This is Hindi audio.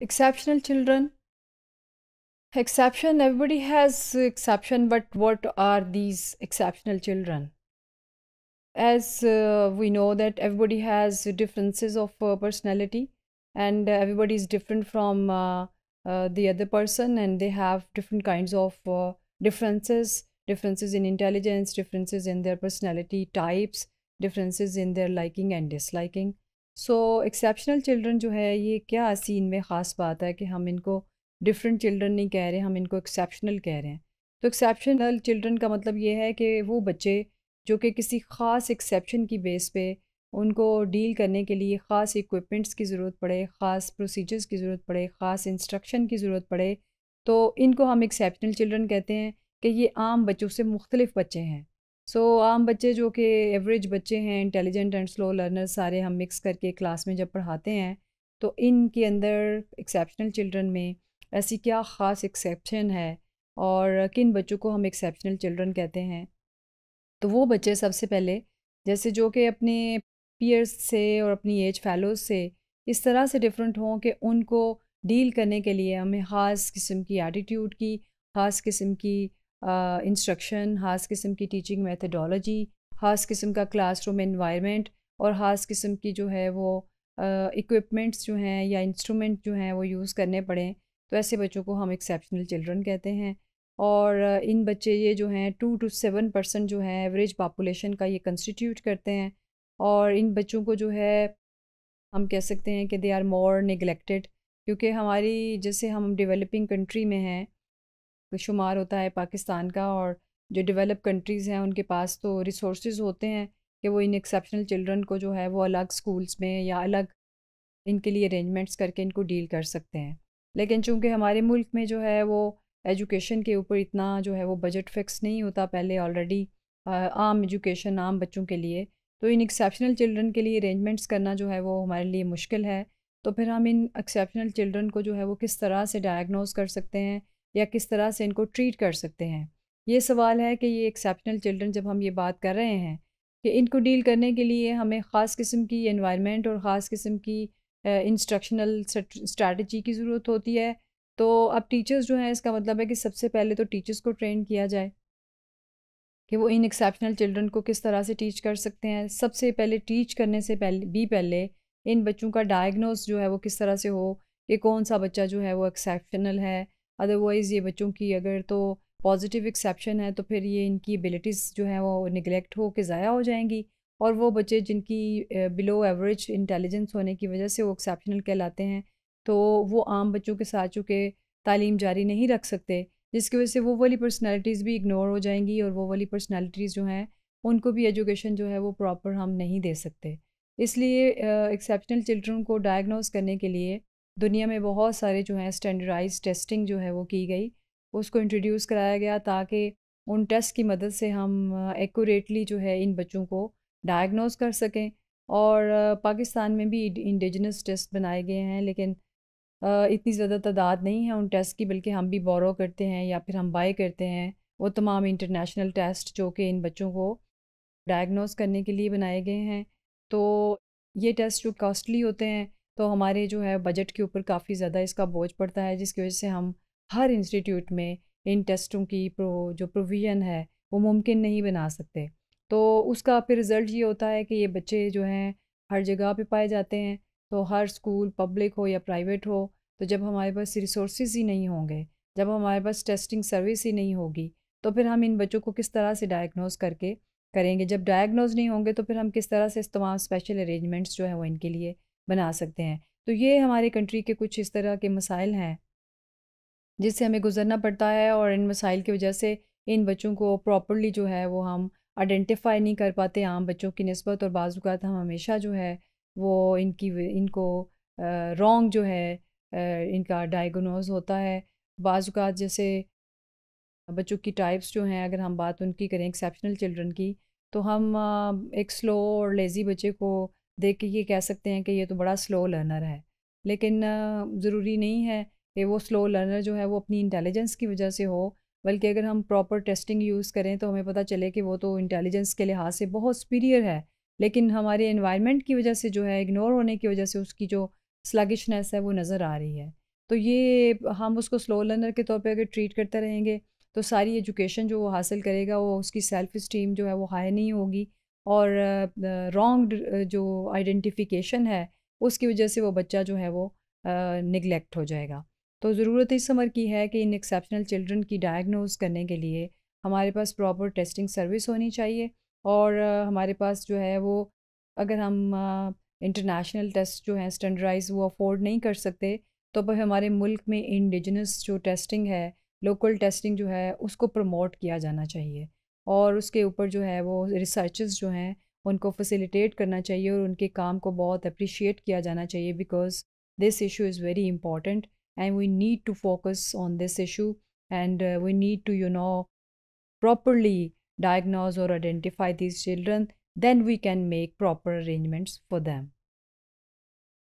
exceptional children exception everybody has exception but what are these exceptional children as uh, we know that everybody has differences of uh, personality and uh, everybody is different from uh, uh, the other person and they have different kinds of uh, differences differences in intelligence differences in their personality types differences in their liking and disliking so exceptional children जो है ये क्या सीन में ख़ास बात है कि हम इनको डिफरेंट चिल्ड्रन नहीं कह रहे हम इनको एक्सेप्शनल कह रहे हैं तो एक्सेप्शनल चिल्ड्रन का मतलब ये है कि वो बच्चे जो कि किसी ख़ास एक्सेप्शन की बेस पे उनको डील करने के लिए ख़ास इक्विपमेंट्स की ज़रूरत पड़े ख़ास प्रोसीजर्स की ज़रूरत पड़े ख़ास इंस्ट्रक्शन की ज़रूरत पड़े तो इनको हम एक्सेप्शनल चिल्ड्रन कहते हैं कि ये आम बच्चों से मुख्तलिफ़ बच्चे हैं सो so, आम बच्चे जो कि एवरेज बच्चे हैं इंटेलिजेंट एंड स्लो लर्नर सारे हम मिक्स करके क्लास में जब पढ़ाते हैं तो इनके अंदर एक्सेप्शनल चिल्ड्रन में ऐसी क्या ख़ास एक्सेप्शन है और किन बच्चों को हम एक्सेप्शनल चिल्ड्रन कहते हैं तो वो बच्चे सबसे पहले जैसे जो कि अपने पीयर्स से और अपनी एज फैलोज से इस तरह से डिफरेंट हों कि उनको डील करने के लिए हमें ख़ास किस्म की एटीट्यूड की ख़ास किस्म की इंस्ट्रक्शन ख़ास किस्म की टीचिंग मेथडोलॉजी ख़ास किस्म का क्लासरूम इन्वायरमेंट और ख़ास किस्म की जो है वो इक्विपमेंट्स जो हैं या इंस्ट्रूमेंट जो हैं वो यूज़ करने पड़े तो ऐसे बच्चों को हम एक्सेप्शनल चिल्ड्रन कहते हैं और इन बच्चे ये जो हैं टू टू सेवन परसेंट जो है एवरेज पापोलेशन का ये कंस्टिट्यूट करते हैं और इन बच्चों को जो है हम कह सकते हैं कि दे आर मोर निगलेक्टेड क्योंकि हमारी जैसे हम डेवलपिंग कंट्री में हैं शुमार होता है पाकिस्तान का और जो डेवलप कंट्रीज़ हैं उनके पास तो रिसोर्स होते हैं कि वो इन एक्सेप्शनल चिल्ड्रन को जो है वो अलग स्कूल्स में या अलग इनके लिए अरेंजमेंट्स करके इनको डील कर सकते हैं लेकिन चूंकि हमारे मुल्क में जो है वो एजुकेशन के ऊपर इतना जो है वो बजट फिक्स नहीं होता पहले ऑलरेडी आम एजुकेशन आम बच्चों के लिए तो इन एक्सेप्शनल चिल्ड्रन के लिए अरेंजमेंट्स करना जो है वो हमारे लिए मुश्किल है तो फिर हम इन एक्सेप्शनल चिल्ड्रन को जो है वो किस तरह से डायग्नोज कर सकते हैं या किस तरह से इनको ट्रीट कर सकते हैं ये सवाल है कि ये एक्सेप्शनल चिल्ड्रन जब हम ये बात कर रहे हैं कि इनको डील करने के लिए हमें ख़ास किस्म की इन्वायरमेंट और ख़ास किस्म की इंस्ट्रक्शनल स्ट्रेटजी की ज़रूरत होती है तो अब टीचर्स जो हैं इसका मतलब है कि सबसे पहले तो टीचर्स को ट्रेन किया जाए कि वो इन एक्सेप्शनल चिल्ड्रन को किस तरह से टीच कर सकते हैं सबसे पहले टीच करने से पहले भी पहले इन बच्चों का डायग्नोस जो है वो किस तरह से हो कि कौन सा बच्चा जो है वो एक्सेप्शनल है अदरवाइज़ ये बच्चों की अगर तो पॉजिटिव एक्सेप्शन है तो फिर ये इनकी एबिलिटीज़ जो हैं वो निगलेक्ट हो के ज़ाया हो जाएंगी और वो बच्चे जिनकी बिलो एवरेज इंटेलिजेंस होने की वजह से वो एक्सेप्शनल कहलाते हैं तो वो आम बच्चों के साथ चूँकि तालीम जारी नहीं रख सकते जिसकी वजह से वो वाली पर्सनैलिटीज़ भी इग्नोर हो जाएंगी और वो वाली पर्सनैलिटीज़ जो हैं उनको भी एजुकेशन जो है वो प्रॉपर हम नहीं दे सकते इसलिए एक्सेप्शनल चिल्ड्रन को डायग्नोस करने के लिए दुनिया में बहुत सारे जो हैं स्टैंडर्डाइज टेस्टिंग जो है वो की गई उसको इंट्रोड्यूस कराया गया ताकि उन टेस्ट की मदद से हम एक्यूरेटली जो है इन बच्चों को डायग्नोस कर सकें और पाकिस्तान में भी इंडिजनस टेस्ट बनाए गए हैं लेकिन इतनी ज़्यादा तादाद नहीं है उन टेस्ट की बल्कि हम भी बोरो करते हैं या फिर हम बाय करते हैं वो तमाम इंटरनेशनल टेस्ट जो कि इन बच्चों को डायग्नोस करने के लिए बनाए गए हैं तो ये टेस्ट जो कॉस्टली होते हैं तो हमारे जो है बजट के ऊपर काफ़ी ज़्यादा इसका बोझ पड़ता है जिसकी वजह से हम हर इंस्टीट्यूट में इन टेस्टों की प्रो जो प्रोविज़न है वो मुमकिन नहीं बना सकते तो उसका फिर रिज़ल्ट ये होता है कि ये बच्चे जो हैं हर जगह पे पाए जाते हैं तो हर स्कूल पब्लिक हो या प्राइवेट हो तो जब हमारे पास रिसोर्सेज ही नहीं होंगे जब हमारे पास टेस्टिंग सर्विस ही नहीं होगी तो फिर हम इन बच्चों को किस तरह से डायग्नोज करके करेंगे जब डायग्नोज नहीं होंगे तो फिर हम किस तरह से तमाम स्पेशल अरेंजमेंट्स जो है वो इनके लिए बना सकते हैं तो ये हमारे कंट्री के कुछ इस तरह के मसाइल हैं जिससे हमें गुजरना पड़ता है और इन मसाइल की वजह से इन बच्चों को प्रॉपरली जो है वो हम आइडेंटिफाई नहीं कर पाते आम बच्चों की नस्बत और बाज़ात हम हमेशा जो है वो इनकी इनको रॉन्ग जो है इनका डायग्नोज होता है बाज़ात जैसे बच्चों की टाइप्स जो हैं अगर हम बात उनकी करें एक्सेप्शनल चिल्ड्रन की तो हम एक स्लो और लेज़ी बच्चे को देख के ये कह सकते हैं कि ये तो बड़ा स्लो लर्नर है लेकिन ज़रूरी नहीं है कि वो स्लो लर्नर जो है वो अपनी इंटेलिजेंस की वजह से हो बल्कि अगर हम प्रॉपर टेस्टिंग यूज़ करें तो हमें पता चले कि वो तो इंटेलिजेंस के लिहाज से बहुत सुपीरियर है लेकिन हमारे इन्वायरमेंट की वजह से जो है इग्नोर होने की वजह से उसकी जो स्लगिशनेस है वो नज़र आ रही है तो ये हम उसको स्लो लर्नर के तौर पर अगर ट्रीट करते रहेंगे तो सारी एजुकेशन जो वो हासिल करेगा वो उसकी सेल्फ़ इस्टीम जो है वो हाई नहीं होगी और रॉन्ग जो आइडेंटिफिकेशन है उसकी वजह से वो बच्चा जो है वो निगलेक्ट हो जाएगा तो ज़रूरत इस समर की है कि इन एक्सेप्शनल चिल्ड्रन की डायग्नोज करने के लिए हमारे पास प्रॉपर टेस्टिंग सर्विस होनी चाहिए और हमारे पास जो है वो अगर हम इंटरनेशनल टेस्ट जो हैं स्टैंडर्डाइज वो अफोर्ड नहीं कर सकते तो भाई हमारे मुल्क में इंडिजनस जो टेस्टिंग है लोकल टेस्टिंग जो है उसको प्रमोट किया जाना चाहिए और उसके ऊपर जो है वो रिसर्च जो हैं उनको फैसिलिटेट करना चाहिए और उनके काम को बहुत अप्रिशिएट किया जाना चाहिए because this issue is very important and we need to focus on this issue and we need to you know properly diagnose और identify this children then we can make proper arrangements for them